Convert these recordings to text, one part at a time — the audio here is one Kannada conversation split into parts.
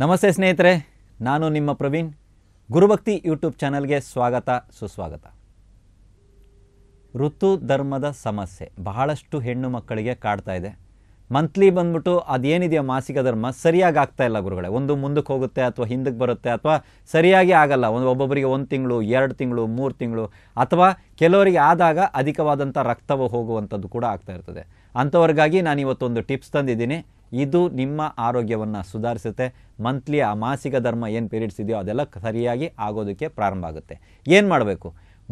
ನಮಸ್ತೆ ಸ್ನೇಹಿತರೆ ನಾನು ನಿಮ್ಮ ಪ್ರವೀಣ್ ಗುರುಭಕ್ತಿ ಯೂಟ್ಯೂಬ್ ಚಾನಲ್ಗೆ ಸ್ವಾಗತ ಸುಸ್ವಾಗತ ಋತು ಧರ್ಮದ ಸಮಸ್ಯೆ ಬಹಳಷ್ಟು ಹೆಣ್ಣು ಮಕ್ಕಳಿಗೆ ಕಾಡ್ತಾ ಇದೆ ಮಂತ್ಲಿ ಬಂದ್ಬಿಟ್ಟು ಅದೇನಿದೆಯೋ ಮಾಸಿಕ ಧರ್ಮ ಸರಿಯಾಗಿ ಆಗ್ತಾ ಇಲ್ಲ ಗುರುಗಳೇ ಒಂದು ಮುಂದಕ್ಕೆ ಹೋಗುತ್ತೆ ಅಥವಾ ಹಿಂದಕ್ಕೆ ಬರುತ್ತೆ ಅಥವಾ ಸರಿಯಾಗಿ ಆಗಲ್ಲ ಒಂದು ಒಬ್ಬೊಬ್ಬರಿಗೆ ಒಂದು ತಿಂಗಳು ಎರಡು ತಿಂಗಳು ಮೂರು ತಿಂಗಳು ಅಥವಾ ಕೆಲವರಿಗೆ ಆದಾಗ ಅಧಿಕವಾದಂಥ ರಕ್ತವು ಹೋಗುವಂಥದ್ದು ಕೂಡ ಆಗ್ತಾ ಇರ್ತದೆ ಅಂಥವ್ರಿಗಾಗಿ ನಾನು ಇವತ್ತೊಂದು ಟಿಪ್ಸ್ ತಂದಿದ್ದೀನಿ ಇದು ನಿಮ್ಮ ಆರೋಗ್ಯವನ್ನು ಸುಧಾರಿಸುತ್ತೆ ಮಂತ್ಲಿ ಆ ಮಾಸಿಕ ಧರ್ಮ ಏನು ಪೀರಿಯಡ್ಸ್ ಇದೆಯೋ ಅದೆಲ್ಲ ಸರಿಯಾಗಿ ಆಗೋದಕ್ಕೆ ಪ್ರಾರಂಭ ಆಗುತ್ತೆ ಏನು ಮಾಡಬೇಕು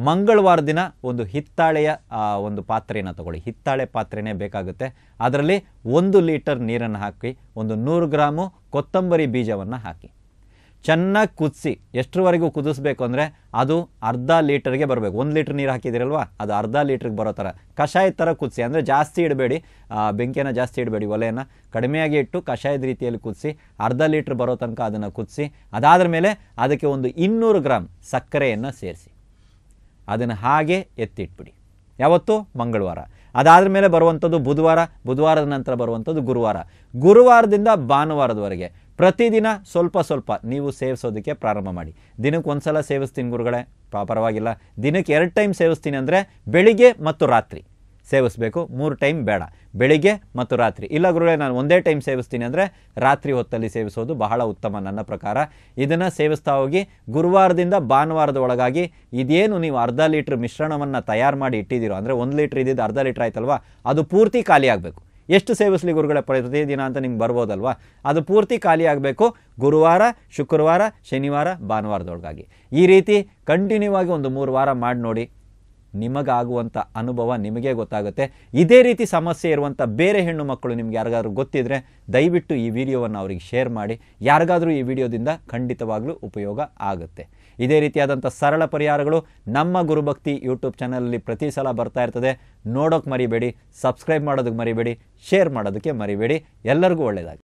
ಮಂಗಳವಾರ ದಿನ ಒಂದು ಹಿತ್ತಾಳೆಯ ಒಂದು ಪಾತ್ರೆಯನ್ನು ತಗೊಳ್ಳಿ ಹಿತ್ತಾಳೆ ಪಾತ್ರೆನೇ ಬೇಕಾಗುತ್ತೆ ಅದರಲ್ಲಿ ಒಂದು ಲೀಟರ್ ನೀರನ್ನು ಹಾಕಿ ಒಂದು ನೂರು ಗ್ರಾಮು ಕೊತ್ತಂಬರಿ ಬೀಜವನ್ನು ಹಾಕಿ ಚೆನ್ನಾಗಿ ಕುದಿಸಿ ಎಷ್ಟರವರೆಗೂ ಕುದಿಸ್ಬೇಕು ಅಂದರೆ ಅದು ಅರ್ಧ ಲೀಟರ್ಗೆ ಬರಬೇಕು ಒಂದು ಲೀಟ್ರ್ ನೀರು ಹಾಕಿದಿರಲ್ವಾ ಅದು ಅರ್ಧ ಲೀಟ್ರಿಗೆ ಬರೋ ಥರ ಕಷಾಯದ ಥರ ಕುದಿಸಿ ಅಂದರೆ ಜಾಸ್ತಿ ಇಡಬೇಡಿ ಬೆಂಕಿಯನ್ನು ಜಾಸ್ತಿ ಇಡಬೇಡಿ ಒಲೆಯನ್ನು ಕಡಿಮೆಯಾಗಿ ಇಟ್ಟು ಕಷಾಯದ ರೀತಿಯಲ್ಲಿ ಕುದಿಸಿ ಅರ್ಧ ಲೀಟ್ರ್ ಬರೋ ತನಕ ಅದನ್ನು ಕುದಿಸಿ ಅದಾದ ಮೇಲೆ ಅದಕ್ಕೆ ಒಂದು ಇನ್ನೂರು ಗ್ರಾಮ್ ಸಕ್ಕರೆಯನ್ನು ಸೇರಿಸಿ ಅದನ್ನು ಹಾಗೆ ಎತ್ತಿಟ್ಬಿಡಿ ಯಾವತ್ತು ಮಂಗಳವಾರ ಅದಾದ ಮೇಲೆ ಬರುವಂಥದ್ದು ಬುಧವಾರ ಬುಧವಾರದ ನಂತರ ಬರುವಂಥದ್ದು ಗುರುವಾರ ಗುರುವಾರದಿಂದ ಭಾನುವಾರದವರೆಗೆ ಪ್ರತಿದಿನ ಸ್ವಲ್ಪ ಸ್ವಲ್ಪ ನೀವು ಸೇವಿಸೋದಕ್ಕೆ ಪ್ರಾರಂಭ ಮಾಡಿ ದಿನಕ್ಕೆ ಒಂದು ಸಲ ಸೇವಿಸ್ತೀನಿ ಗುರುಗಳೇ ಪರವಾಗಿಲ್ಲ ದಿನಕ್ಕೆ ಎರಡು ಟೈಮ್ ಸೇವಿಸ್ತೀನಿ ಅಂದರೆ ಬೆಳಿಗ್ಗೆ ಮತ್ತು ರಾತ್ರಿ ಸೇವಿಸಬೇಕು ಮೂರು ಟೈಮ್ ಬೇಡ ಬೆಳಿಗ್ಗೆ ಮತ್ತು ರಾತ್ರಿ ಇಲ್ಲ ಗುರುಗಳೇ ನಾನು ಒಂದೇ ಟೈಮ್ ಸೇವಿಸ್ತೀನಿ ಅಂದರೆ ರಾತ್ರಿ ಹೊತ್ತಲ್ಲಿ ಸೇವಿಸೋದು ಬಹಳ ಉತ್ತಮ ನನ್ನ ಪ್ರಕಾರ ಇದನ್ನು ಸೇವಿಸ್ತಾ ಹೋಗಿ ಗುರುವಾರದಿಂದ ಭಾನುವಾರದ ಒಳಗಾಗಿ ಇದೇನು ನೀವು ಅರ್ಧ ಲೀಟ್ರ್ ಮಿಶ್ರಣವನ್ನು ತಯಾರು ಮಾಡಿ ಇಟ್ಟಿದ್ದೀರೋ ಅಂದರೆ ಒಂದು ಲೀಟ್ರ್ ಇದ್ದಿದ್ದು ಅರ್ಧ ಲೀಟ್ರ್ ಆಯ್ತಲ್ವಾ ಅದು ಪೂರ್ತಿ ಖಾಲಿ ಆಗಬೇಕು ಎಷ್ಟು ಸೇವಿಸಲಿ ಗುರುಗಳ ಪ್ರತಿದಿನ ಅಂತ ನಿಮ್ಗೆ ಬರ್ಬೋದಲ್ವಾ ಅದು ಪೂರ್ತಿ ಖಾಲಿಯಾಗಬೇಕು ಗುರುವಾರ ಶುಕ್ರವಾರ ಶನಿವಾರ ಭಾನುವಾರದೊಳಗಾಗಿ ಈ ರೀತಿ ಕಂಟಿನ್ಯೂ ಆಗಿ ಒಂದು ಮೂರು ವಾರ ಮಾಡಿ ನೋಡಿ ನಿಮಗಾಗುವಂಥ ಅನುಭವ ನಿಮಗೇ ಗೊತ್ತಾಗುತ್ತೆ ಇದೇ ರೀತಿ ಸಮಸ್ಯೆ ಇರುವಂಥ ಬೇರೆ ಹೆಣ್ಣು ಮಕ್ಕಳು ನಿಮ್ಗೆ ಯಾರಿಗಾದ್ರೂ ಗೊತ್ತಿದ್ರೆ ದಯವಿಟ್ಟು ಈ ವಿಡಿಯೋವನ್ನು ಅವರಿಗೆ ಶೇರ್ ಮಾಡಿ ಯಾರಿಗಾದರೂ ಈ ವಿಡಿಯೋದಿಂದ ಖಂಡಿತವಾಗಲೂ ಉಪಯೋಗ ಆಗುತ್ತೆ ಇದೇ ರೀತಿಯಾದಂಥ ಸರಳ ಪರಿಹಾರಗಳು ನಮ್ಮ ಗುರುಭಕ್ತಿ ಯೂಟ್ಯೂಬ್ ಚಾನಲಲ್ಲಿ ಪ್ರತಿ ಸಲ ಬರ್ತಾ ಇರ್ತದೆ ನೋಡೋಕ್ಕೆ ಮರಿಬೇಡಿ ಸಬ್ಸ್ಕ್ರೈಬ್ ಮಾಡೋದಕ್ಕೆ ಮರಿಬೇಡಿ ಶೇರ್ ಮಾಡೋದಕ್ಕೆ ಮರಿಬೇಡಿ ಎಲ್ಲರಿಗೂ ಒಳ್ಳೆಯದಾಗಲಿ